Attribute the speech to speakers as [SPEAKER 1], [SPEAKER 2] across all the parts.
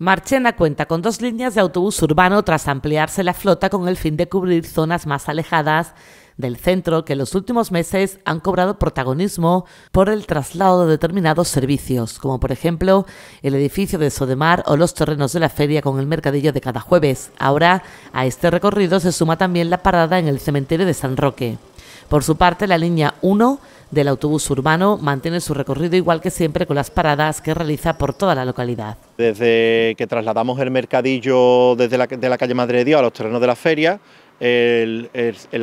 [SPEAKER 1] Marchena cuenta con dos líneas de autobús urbano tras ampliarse la flota con el fin de cubrir zonas más alejadas del centro que en los últimos meses han cobrado protagonismo por el traslado de determinados servicios, como por ejemplo el edificio de Sodemar o los terrenos de la feria con el mercadillo de cada jueves. Ahora a este recorrido se suma también la parada en el cementerio de San Roque. Por su parte, la línea 1 del autobús urbano mantiene su recorrido igual que siempre con las paradas que realiza por toda la localidad.
[SPEAKER 2] Desde que trasladamos el mercadillo desde la, calle Madre de Dios a los terrenos de la feria, el,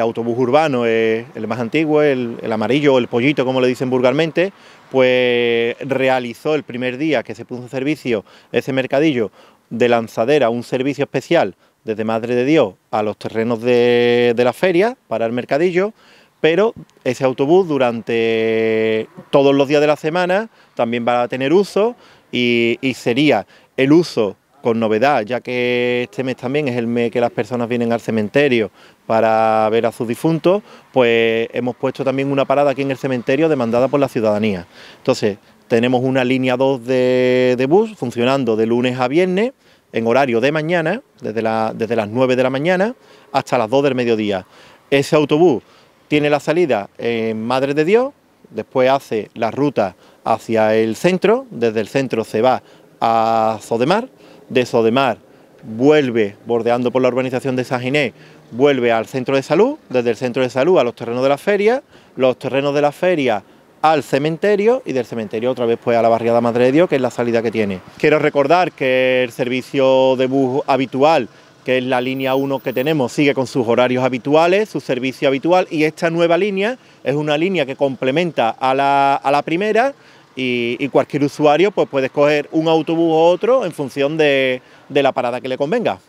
[SPEAKER 2] autobús urbano, el, más antiguo, el, amarillo, ...o el pollito, como le dicen vulgarmente, pues realizó el primer día que se puso en servicio ese mercadillo de lanzadera, un servicio especial desde Madre de Dios a los terrenos de, de la feria para el mercadillo pero ese autobús durante todos los días de la semana también va a tener uso y, sería el uso con novedad, ya que este mes también es el mes que las personas vienen al cementerio para ver a sus difuntos, pues hemos puesto también una parada aquí en el cementerio demandada por la ciudadanía. Entonces, tenemos una línea 2 de, bus funcionando de lunes a viernes en horario de mañana, desde, desde las 9 de la mañana hasta las 2 del mediodía. Ese autobús tiene la salida en Madre de Dios, después hace la ruta hacia el centro, desde el centro se va a Sodemar, de Sodemar vuelve bordeando por la urbanización de San Ginés... vuelve al centro de salud, desde el centro de salud a los terrenos de la feria, los terrenos de la feria al cementerio y del cementerio otra vez pues a la barriada Madre de Dios, que es la salida que tiene. Quiero recordar que el servicio de bus habitual que es la línea 1 que tenemos, sigue con sus horarios habituales, su servicio habitual y esta nueva línea es una línea que complementa a la, primera y, cualquier usuario pues, puede escoger un autobús u otro en función de la parada que le convenga.